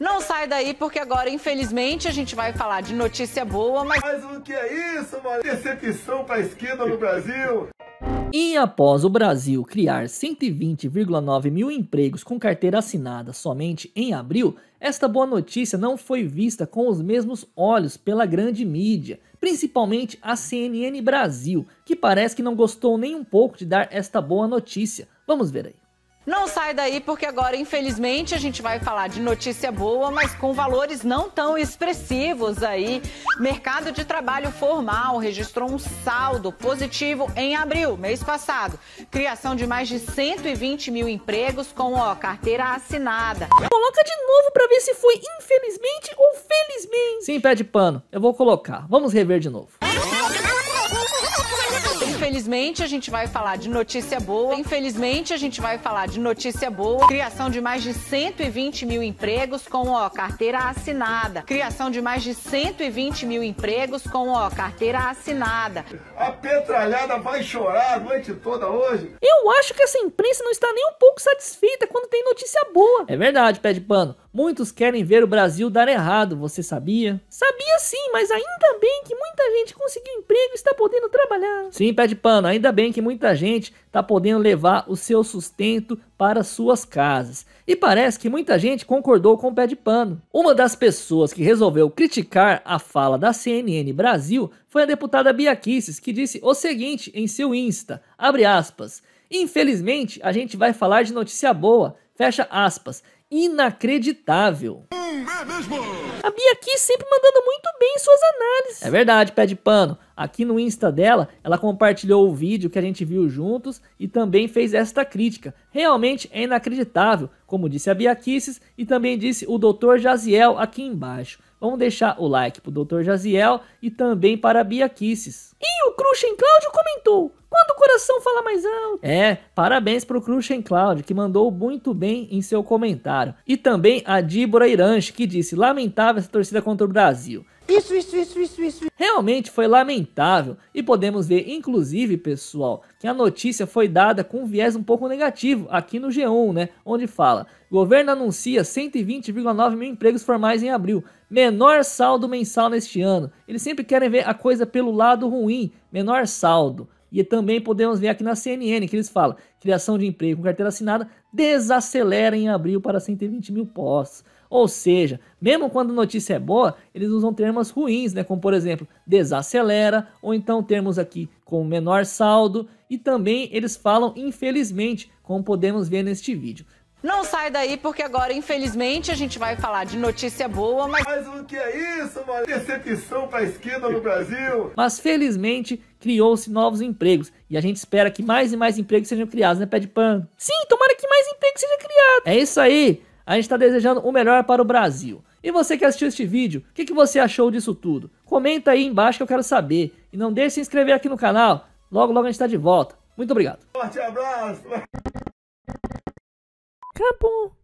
Não sai daí, porque agora, infelizmente, a gente vai falar de notícia boa, mas. Mas o que é isso, mano? Decepção pra esquerda no Brasil! E após o Brasil criar 120,9 mil empregos com carteira assinada somente em abril, esta boa notícia não foi vista com os mesmos olhos pela grande mídia, principalmente a CNN Brasil, que parece que não gostou nem um pouco de dar esta boa notícia. Vamos ver aí. Não sai daí, porque agora, infelizmente, a gente vai falar de notícia boa, mas com valores não tão expressivos aí. Mercado de trabalho formal registrou um saldo positivo em abril, mês passado. Criação de mais de 120 mil empregos com ó, carteira assinada. Coloca de novo para ver se foi infelizmente ou felizmente. Sim, pé de pano. Eu vou colocar. Vamos rever de novo. Infelizmente, a gente vai falar de notícia boa. Infelizmente, a gente vai falar de notícia boa. Criação de mais de 120 mil empregos com ó, carteira assinada. Criação de mais de 120 mil empregos com ó, carteira assinada. A petralhada vai chorar a noite toda hoje. Eu acho que essa assim, imprensa não está nem um pouco satisfeita quando tem notícia boa. É verdade, pé de pano. Muitos querem ver o Brasil dar errado, você sabia? Sabia sim, mas ainda bem que muita gente conseguiu emprego e está podendo trabalhar. Sim, pé de pano, ainda bem que muita gente está podendo levar o seu sustento para suas casas. E parece que muita gente concordou com o pé de pano. Uma das pessoas que resolveu criticar a fala da CNN Brasil foi a deputada Bia que disse o seguinte em seu Insta, abre aspas, Infelizmente, a gente vai falar de notícia boa, Fecha aspas. Inacreditável. Hum, é mesmo. A Bia aqui sempre mandando muito bem suas análises. É verdade, pé de pano. Aqui no Insta dela, ela compartilhou o vídeo que a gente viu juntos e também fez esta crítica. Realmente é inacreditável, como disse a Bia Kisses e também disse o Dr. Jaziel aqui embaixo. Vamos deixar o like pro Dr. Jaziel e também para a Bia Kisses. E o em Cláudio comentou. Quando o coração fala mais alto. É, parabéns pro em Cláudio, que mandou muito bem em seu comentário. E também a Díbora Iranche, que disse: lamentável essa torcida contra o Brasil. Isso, isso, isso, isso, isso. Realmente foi lamentável e podemos ver, inclusive, pessoal, que a notícia foi dada com um viés um pouco negativo aqui no G1, né? Onde fala: governo anuncia 120,9 mil empregos formais em abril, menor saldo mensal neste ano. Eles sempre querem ver a coisa pelo lado ruim, menor saldo. E também podemos ver aqui na CNN que eles falam: criação de emprego com carteira assinada desacelera em abril para 120 mil postos. Ou seja, mesmo quando a notícia é boa, eles usam termos ruins, né? Como por exemplo, desacelera, ou então termos aqui com menor saldo, e também eles falam infelizmente, como podemos ver neste vídeo. Não sai daí, porque agora, infelizmente, a gente vai falar de notícia boa, mas. Mas o que é isso, Uma Decepção pra esquerda no Brasil! Mas felizmente criou-se novos empregos. E a gente espera que mais e mais empregos sejam criados, né, Pé de Pano? Sim, tomara que mais empregos sejam criados! É isso aí! A gente está desejando o melhor para o Brasil. E você que assistiu este vídeo, o que, que você achou disso tudo? Comenta aí embaixo que eu quero saber. E não deixe de se inscrever aqui no canal. Logo, logo a gente está de volta. Muito obrigado. Forte abraço! couple